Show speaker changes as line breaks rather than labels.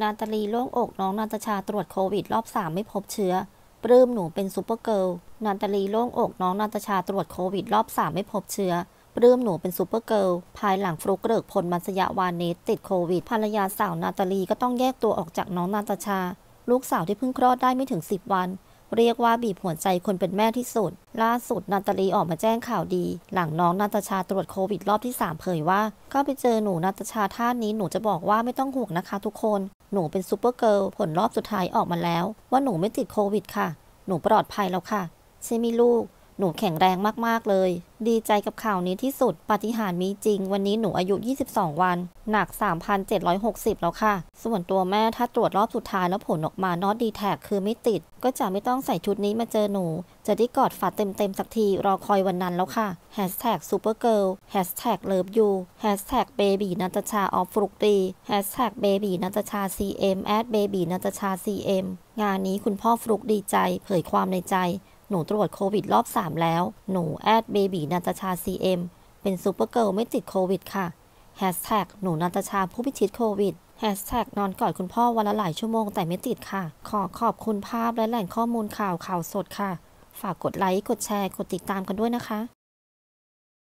นาตาลีโล่งอกน้องนาตาชาตรวจโควิด รอบสามไม่พบเชื้อปลื้มหนูเป็นซูเปอร์เกิลนาตาลีโล่งอกน้องนาตาชาตรวจโควิด รอบสามไม่พบเชื้อปลื้มหนูเป็นซูเปอร์เกิลภายหลังฟลุกเกิกพลมัสยาวานิสติดโควิด ภรรยาสาว นาตาลีก็ต้องแยกตัวออกจากน้องนาตาชา ลูกสาวที่เพิ่งคลอดได้ไม่ถึงสิบวันเรียกว่าบีบหัวใจคนเป็นแม่ที่สุด ล่าสุด นาตาลีออกมาแจ้งข่าวดีหลังน้องนาตาชาตรวจโควิดรอบที่ 3 เผยว่า ก็ไปเจอหนู นาตาชาท่านนี้หนูจะบอกว่าไม่ต้องห่วงนะคะ ทุกคนหนูเป็นซูเปอร์เกิร์ลผลรอบสุดท้ายออกมาแล้ว ว่าหนูไม่ติดโควิด ค่ะ หนูปลอดภัยแล้วค่ะใช่ไหมลูกหนูแข็งแรงมากๆ เลย ดีใจกับข่าวนี้ที่สุด ปฏิหารมีจริง วันนี้หนูอายุ 22 วัน หนัก 3,760 แล้วค่ะ ส่วนตัวแม่ถ้าตรวจรอบสุดท้ายแล้วผลออกมา นอตดีแท็กคือไม่ติด ก็จะไม่ต้องใส่ชุดนี้มาเจอหนู จะได้กอดฝัดเต็มๆ สักทีรอคอยวันนั้นแล้วค่ะ Hashtag Supergirl Hashtag Love You Hashtag Baby นัตชาออฟฟลุกดี Hashtag Baby นัตชา CM at Baby นัตชา CM งานนี้คุณพ่อฟลุกดีใจ เผยความในใจหนูตรวจโควิดรอบ 3 แล้ว หนูแอดเบบีนนตชา CM เป็นซูเปอร์เกิลไม่ติดโควิดค่ะแฮชแท็กหนูนนตชาผู้พิชิตโควิดแฮชแท็กนอนกอดคุณพ่อวันละหลายชั่วโมงแต่ไม่ติดค่ะ ขอขอบคุณภาพและแหล่งข้อมูลข่าวข่าวสดค่ะ ฝากกดไลค์ กดแชร์ กดติดตามกันด้วยนะคะ